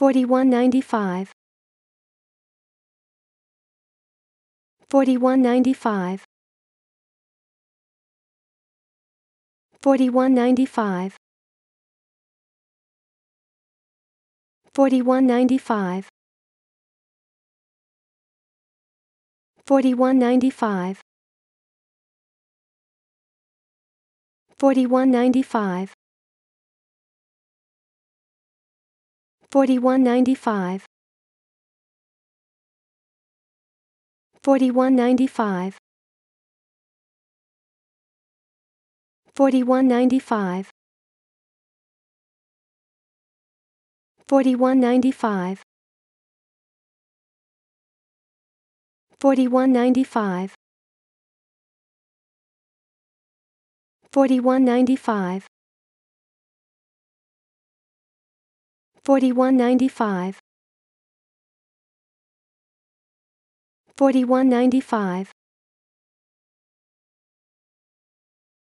4195 4195 4195 4195 4195 4195 4195 4195 4195 4195 4195 4195 4195 4195